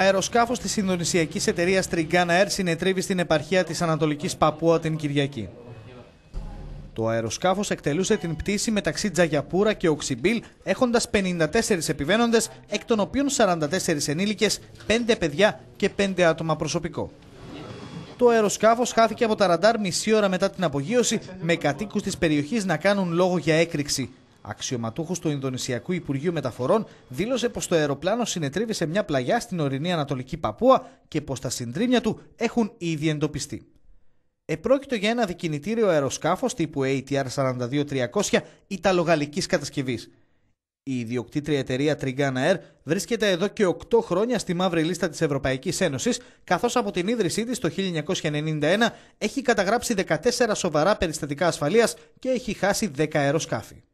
αεροσκάφος της Ινδονησιακής εταιρείας Trigana Air συνετρίβει στην επαρχία της Ανατολικής Παππούα την Κυριακή. Το αεροσκάφος εκτελούσε την πτήση μεταξύ Τζαγιαπούρα και Οξυμπίλ έχοντας 54 επιβαίνοντες, εκ των οποίων 44 ενήλικε, 5 παιδιά και 5 άτομα προσωπικό. Το αεροσκάφος χάθηκε από τα ραντάρ μισή ώρα μετά την απογείωση, με κατοίκους της περιοχής να κάνουν λόγο για έκρηξη. Αξιωματούχος του Ινδονησιακού Υπουργείου Μεταφορών δήλωσε πως το αεροπλάνο συνετρίβει σε μια πλαγιά στην ορεινή Ανατολική Παπούα και πως τα συντρίμια του έχουν ήδη εντοπιστεί. Επρόκειτο για ένα δικινητήριο αεροσκάφος atr 42300 Ιταλογαλλικής κατασκευής. Η ιδιοκτήτρια εταιρεία Trigana Air βρίσκεται εδώ και 8 χρόνια στη μαύρη λίστα της Ευρωπαϊκής Ένωσης, καθώς από την ίδρυσή της το 1991 έχει καταγράψει 14 σοβαρά περιστατικά ασφαλείας και έχει χάσει 10 αεροσκάφη.